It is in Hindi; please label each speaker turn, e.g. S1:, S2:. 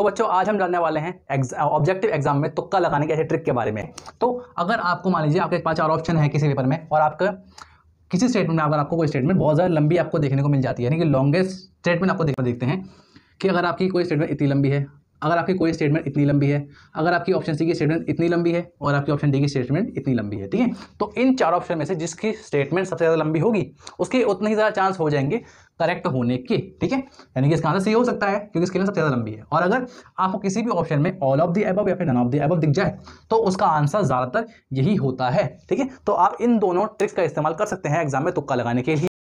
S1: तो बच्चों आज हम जानने वाले हैं ऑब्जेक्टिव एग्जाम में तुक्का लगाने के ऐसे ट्रिक के बारे में तो अगर आपको मान लीजिए आपके पास चार ऑप्शन है किसी पेपर में और आपका किसी स्टेटमेंट में अगर आपको कोई स्टेटमेंट बहुत ज़्यादा लंबी आपको देखने को मिल जाती है यानी कि लॉन्गेस्ट स्टेटमेंट आपको देखने देखते हैं कि अगर आपकी कोई स्टेटमेंट इतनी लंबी है अगर आपकी कोई स्टेटमेंट इतनी लंबी है अगर आपकी ऑप्शन सी की स्टेटमेंट इतनी लंबी है और आपकी ऑप्शन डी की स्टेटमेंट इतनी लंबी है ठीक है तो इन चार ऑप्शन में से जिसकी स्टेटमेंट सबसे ज़्यादा लंबी होगी उसके उतने ही ज़्यादा चांस हो जाएंगे करेक्ट होने के ठीक है यानी कि इसका आंसर सी हो सकता है क्योंकि इसकी सबसे ज़्यादा लंबी है और अगर आपको किसी भी ऑप्शन में ऑल ऑफ दी एब या फिर नन ऑफ दी एब दिख जाए तो उसका आंसर ज़्यादातर यही होता है ठीक है तो आप इन दोनों ट्रिक्स का इस्तेमाल कर सकते हैं एग्जाम में तुक्का लगाने के लिए